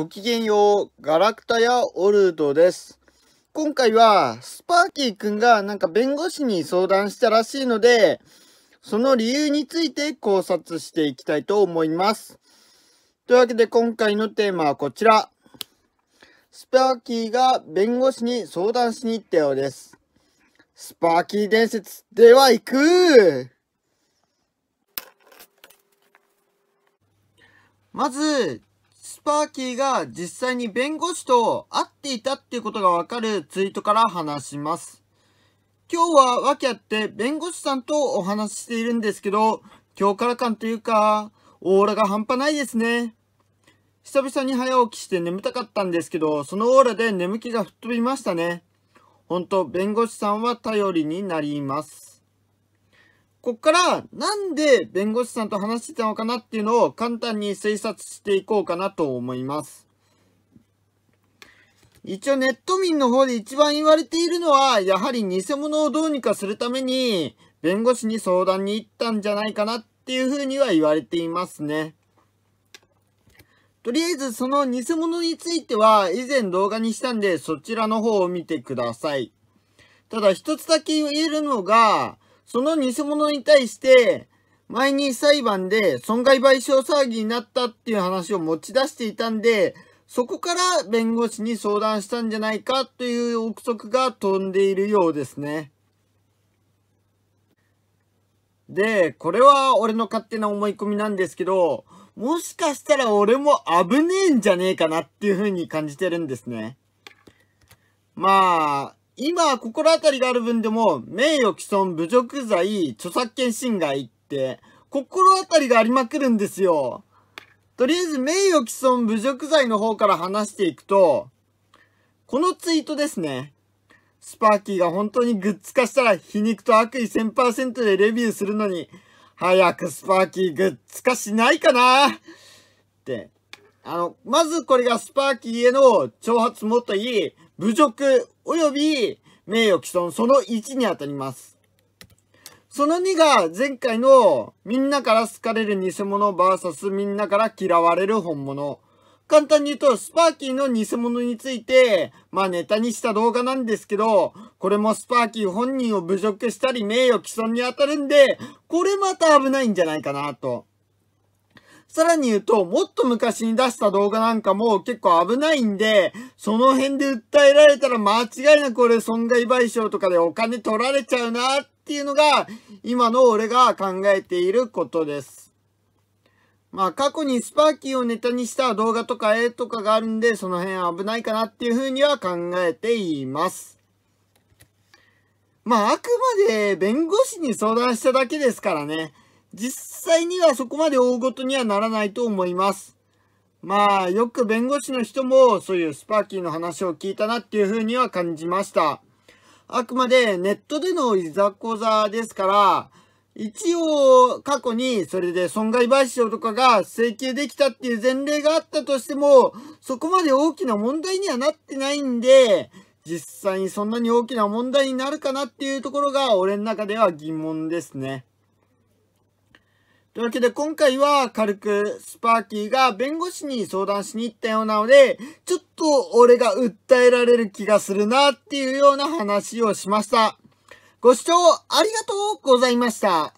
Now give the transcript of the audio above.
ごきげんよう、ガラクタやオルドです。今回は、スパーキーくんがなんか弁護士に相談したらしいので、その理由について考察していきたいと思います。というわけで今回のテーマはこちら。スパーキーが弁護士に相談しに行ったようです。スパーキー伝説では行くまず、スパーキーが実際に弁護士と会っていたっていうことがわかるツイートから話します。今日は訳あって弁護士さんとお話ししているんですけど、今日から感というか、オーラが半端ないですね。久々に早起きして眠たかったんですけど、そのオーラで眠気が吹っ飛びましたね。ほんと、弁護士さんは頼りになります。こっから、なんで弁護士さんと話してたのかなっていうのを簡単に推察していこうかなと思います。一応ネット民の方で一番言われているのは、やはり偽物をどうにかするために、弁護士に相談に行ったんじゃないかなっていうふうには言われていますね。とりあえずその偽物については以前動画にしたんでそちらの方を見てください。ただ一つだけ言えるのが、その偽物に対して、前に裁判で損害賠償騒ぎになったっていう話を持ち出していたんで、そこから弁護士に相談したんじゃないかという憶測が飛んでいるようですね。で、これは俺の勝手な思い込みなんですけど、もしかしたら俺も危ねえんじゃねえかなっていう風に感じてるんですね。まあ、今、心当たりがある分でも、名誉毀損、侮辱罪、著作権侵害って、心当たりがありまくるんですよ。とりあえず、名誉毀損、侮辱罪の方から話していくと、このツイートですね。スパーキーが本当にグッズ化したら皮肉と悪意1000%でレビューするのに、早くスパーキーグッズ化しないかなって。あの、まずこれがスパーキーへの挑発もっといい侮辱および名誉毀損その1に当たります。その2が前回のみんなから好かれる偽物 VS みんなから嫌われる本物。簡単に言うと、スパーキーの偽物について、まあネタにした動画なんですけど、これもスパーキー本人を侮辱したり名誉毀損に当たるんで、これまた危ないんじゃないかなと。さらに言うと、もっと昔に出した動画なんかも結構危ないんで、その辺で訴えられたら間違いなく俺損害賠償とかでお金取られちゃうなっていうのが、今の俺が考えていることです。まあ過去にスパーキーをネタにした動画とか絵とかがあるんで、その辺危ないかなっていうふうには考えています。まああくまで弁護士に相談しただけですからね。実際にはそこまで大ごとにはならないと思います。まあ、よく弁護士の人もそういうスパーキーの話を聞いたなっていうふうには感じました。あくまでネットでのいざこざですから、一応過去にそれで損害賠償とかが請求できたっていう前例があったとしても、そこまで大きな問題にはなってないんで、実際にそんなに大きな問題になるかなっていうところが俺の中では疑問ですね。というわけで今回は軽くスパーキーが弁護士に相談しに行ったようなので、ちょっと俺が訴えられる気がするなっていうような話をしました。ご視聴ありがとうございました。